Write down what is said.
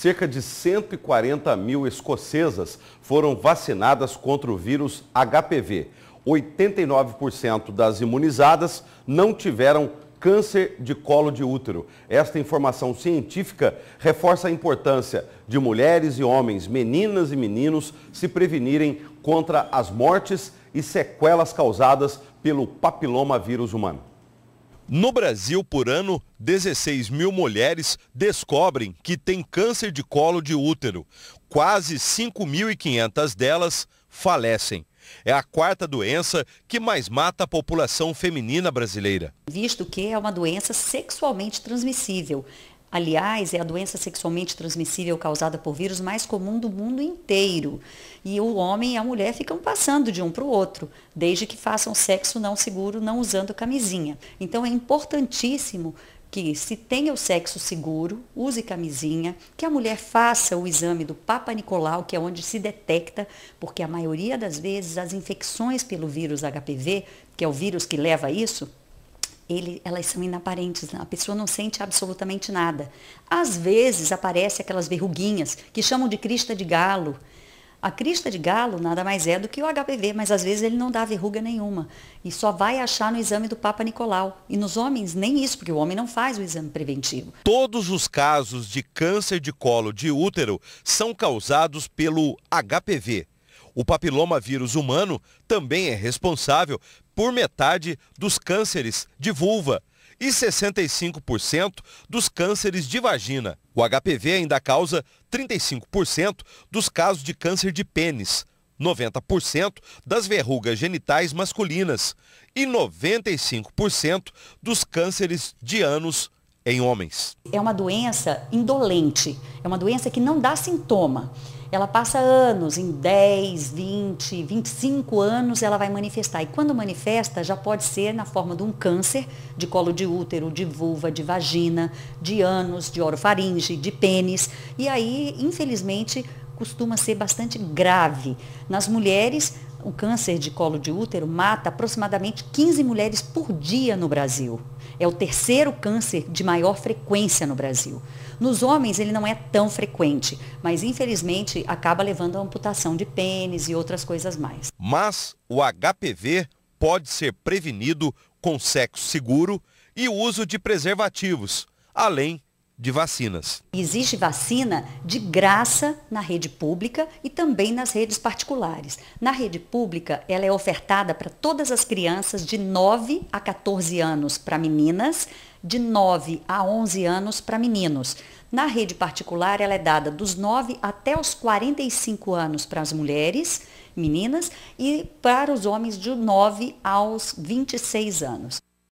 cerca de 140 mil escocesas foram vacinadas contra o vírus HPV. 89% das imunizadas não tiveram câncer de colo de útero. Esta informação científica reforça a importância de mulheres e homens, meninas e meninos se prevenirem contra as mortes e sequelas causadas pelo papiloma vírus humano. No Brasil, por ano, 16 mil mulheres descobrem que têm câncer de colo de útero. Quase 5.500 delas falecem. É a quarta doença que mais mata a população feminina brasileira. Visto que é uma doença sexualmente transmissível, Aliás, é a doença sexualmente transmissível causada por vírus mais comum do mundo inteiro. E o homem e a mulher ficam passando de um para o outro, desde que façam sexo não seguro, não usando camisinha. Então é importantíssimo que se tenha o sexo seguro, use camisinha, que a mulher faça o exame do Papa Nicolau, que é onde se detecta, porque a maioria das vezes as infecções pelo vírus HPV, que é o vírus que leva a isso, ele, elas são inaparentes, a pessoa não sente absolutamente nada. Às vezes aparecem aquelas verruguinhas que chamam de crista de galo. A crista de galo nada mais é do que o HPV, mas às vezes ele não dá verruga nenhuma. E só vai achar no exame do Papa Nicolau. E nos homens, nem isso, porque o homem não faz o exame preventivo. Todos os casos de câncer de colo de útero são causados pelo HPV. O papilomavírus humano também é responsável por metade dos cânceres de vulva e 65% dos cânceres de vagina. O HPV ainda causa 35% dos casos de câncer de pênis, 90% das verrugas genitais masculinas e 95% dos cânceres de ânus em homens. É uma doença indolente, é uma doença que não dá sintoma ela passa anos, em 10, 20, 25 anos ela vai manifestar. E quando manifesta, já pode ser na forma de um câncer de colo de útero, de vulva, de vagina, de ânus, de orofaringe, de pênis. E aí, infelizmente, costuma ser bastante grave. Nas mulheres, o câncer de colo de útero mata aproximadamente 15 mulheres por dia no Brasil. É o terceiro câncer de maior frequência no Brasil. Nos homens ele não é tão frequente, mas infelizmente acaba levando a amputação de pênis e outras coisas mais. Mas o HPV pode ser prevenido com sexo seguro e o uso de preservativos, além de vacinas. Existe vacina de graça na rede pública e também nas redes particulares. Na rede pública, ela é ofertada para todas as crianças de 9 a 14 anos para meninas, de 9 a 11 anos para meninos. Na rede particular, ela é dada dos 9 até os 45 anos para as mulheres, meninas, e para os homens de 9 aos 26 anos.